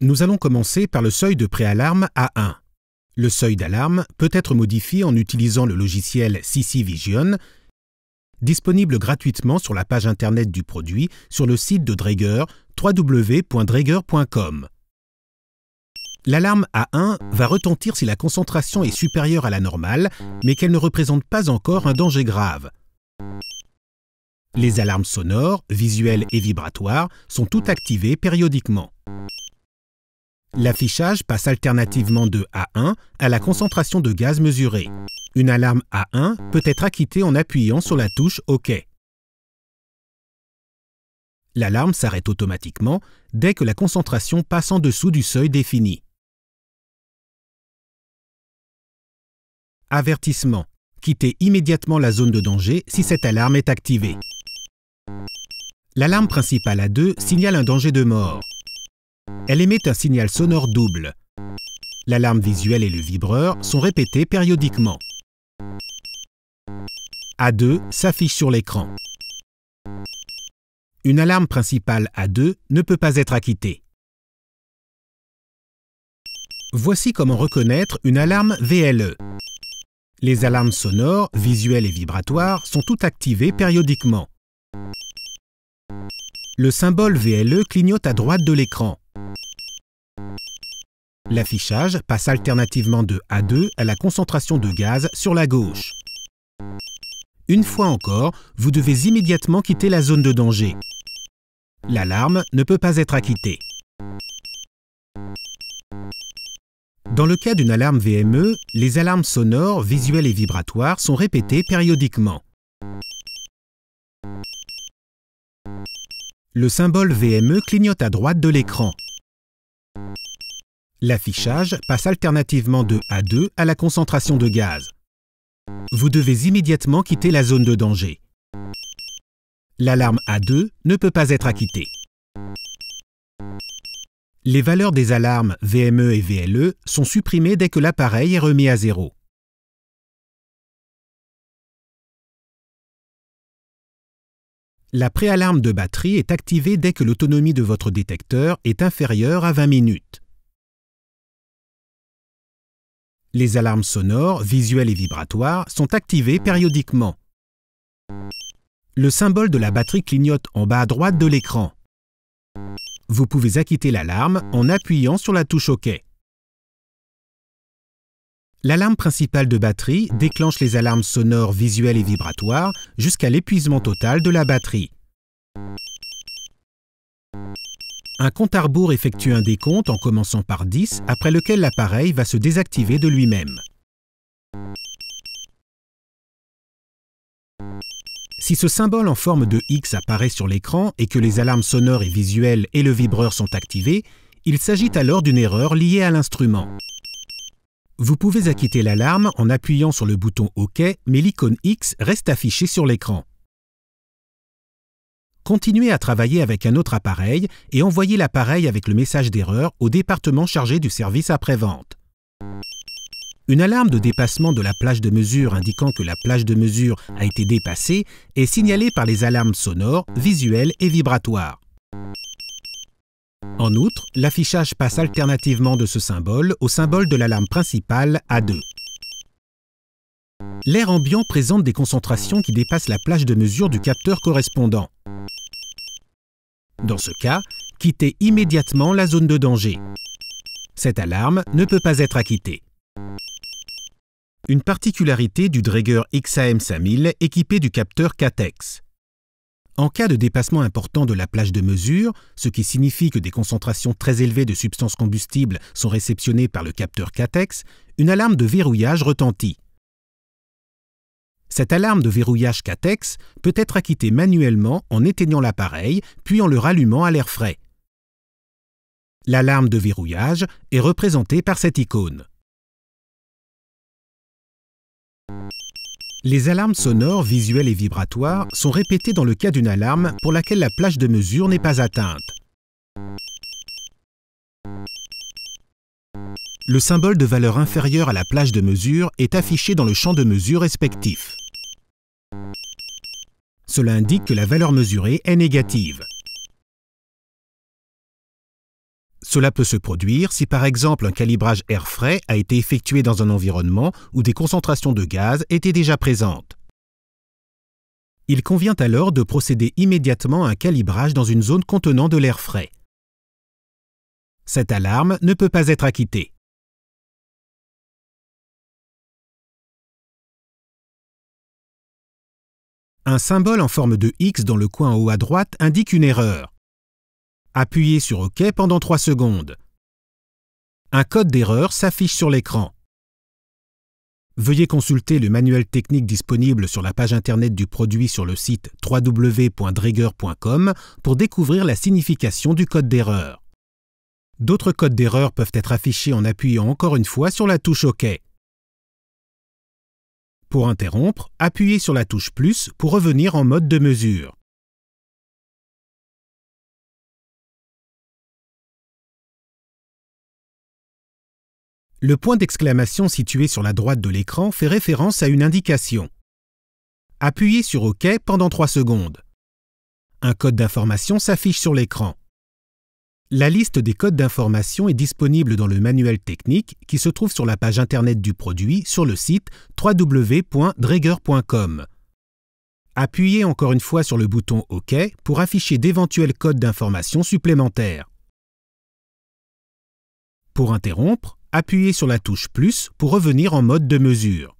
Nous allons commencer par le seuil de préalarme a 1. Le seuil d'alarme peut être modifié en utilisant le logiciel CC Vision, disponible gratuitement sur la page internet du produit sur le site de Drager www.draeger.com. L'alarme A1 va retentir si la concentration est supérieure à la normale, mais qu'elle ne représente pas encore un danger grave. Les alarmes sonores, visuelles et vibratoires sont toutes activées périodiquement. L'affichage passe alternativement de A1 à la concentration de gaz mesurée. Une alarme A1 peut être acquittée en appuyant sur la touche OK. L'alarme s'arrête automatiquement dès que la concentration passe en dessous du seuil défini. Avertissement. Quittez immédiatement la zone de danger si cette alarme est activée. L'alarme principale A2 signale un danger de mort. Elle émet un signal sonore double. L'alarme visuelle et le vibreur sont répétés périodiquement. A2 s'affiche sur l'écran. Une alarme principale A2 ne peut pas être acquittée. Voici comment reconnaître une alarme VLE. Les alarmes sonores, visuelles et vibratoires sont toutes activées périodiquement. Le symbole VLE clignote à droite de l'écran. L'affichage passe alternativement de A2 à la concentration de gaz sur la gauche. Une fois encore, vous devez immédiatement quitter la zone de danger. L'alarme ne peut pas être acquittée. Dans le cas d'une alarme VME, les alarmes sonores, visuelles et vibratoires sont répétées périodiquement. Le symbole VME clignote à droite de l'écran. L'affichage passe alternativement de A2 à la concentration de gaz. Vous devez immédiatement quitter la zone de danger. L'alarme A2 ne peut pas être acquittée. Les valeurs des alarmes VME et VLE sont supprimées dès que l'appareil est remis à zéro. La préalarme de batterie est activée dès que l'autonomie de votre détecteur est inférieure à 20 minutes. Les alarmes sonores, visuelles et vibratoires sont activées périodiquement. Le symbole de la batterie clignote en bas à droite de l'écran. Vous pouvez acquitter l'alarme en appuyant sur la touche OK. L'alarme principale de batterie hmm. déclenche les alarmes sonores, visuelles et vibratoires jusqu'à l'épuisement total de la batterie. Un compte à rebours effectue un décompte en commençant par 10, après lequel l'appareil va se désactiver de lui-même. Si ce symbole en forme de X apparaît sur l'écran et que les alarmes sonores et visuelles et le vibreur sont activés, il s'agit alors d'une erreur liée à l'instrument. Vous pouvez acquitter l'alarme en appuyant sur le bouton OK, mais l'icône X reste affichée sur l'écran. Continuez à travailler avec un autre appareil et envoyez l'appareil avec le message d'erreur au département chargé du service après-vente. Une alarme de dépassement de la plage de mesure indiquant que la plage de mesure a été dépassée est signalée par les alarmes sonores, visuelles et vibratoires. En outre, l'affichage passe alternativement de ce symbole au symbole de l'alarme principale A2. L'air ambiant présente des concentrations qui dépassent la plage de mesure du capteur correspondant. Dans ce cas, quittez immédiatement la zone de danger. Cette alarme ne peut pas être acquittée. Une particularité du Dräger XAM5000 équipé du capteur CATEX. En cas de dépassement important de la plage de mesure, ce qui signifie que des concentrations très élevées de substances combustibles sont réceptionnées par le capteur CATEX, une alarme de verrouillage retentit. Cette alarme de verrouillage CATEX peut être acquittée manuellement en éteignant l'appareil puis en le rallumant à l'air frais. L'alarme de verrouillage est représentée par cette icône. Les alarmes sonores, visuelles et vibratoires sont répétées dans le cas d'une alarme pour laquelle la plage de mesure n'est pas atteinte. Le symbole de valeur inférieure à la plage de mesure est affiché dans le champ de mesure respectif. Cela indique que la valeur mesurée est négative. Cela peut se produire si par exemple un calibrage air frais a été effectué dans un environnement où des concentrations de gaz étaient déjà présentes. Il convient alors de procéder immédiatement à un calibrage dans une zone contenant de l'air frais. Cette alarme ne peut pas être acquittée. Un symbole en forme de X dans le coin haut à droite indique une erreur. Appuyez sur OK pendant 3 secondes. Un code d'erreur s'affiche sur l'écran. Veuillez consulter le manuel technique disponible sur la page internet du produit sur le site www.dreger.com pour découvrir la signification du code d'erreur. D'autres codes d'erreur peuvent être affichés en appuyant encore une fois sur la touche OK. Pour interrompre, appuyez sur la touche Plus pour revenir en mode de mesure. Le point d'exclamation situé sur la droite de l'écran fait référence à une indication. Appuyez sur OK pendant 3 secondes. Un code d'information s'affiche sur l'écran. La liste des codes d'information est disponible dans le manuel technique qui se trouve sur la page internet du produit sur le site www.drager.com. Appuyez encore une fois sur le bouton OK pour afficher d'éventuels codes d'information supplémentaires. Pour interrompre, appuyez sur la touche plus pour revenir en mode de mesure.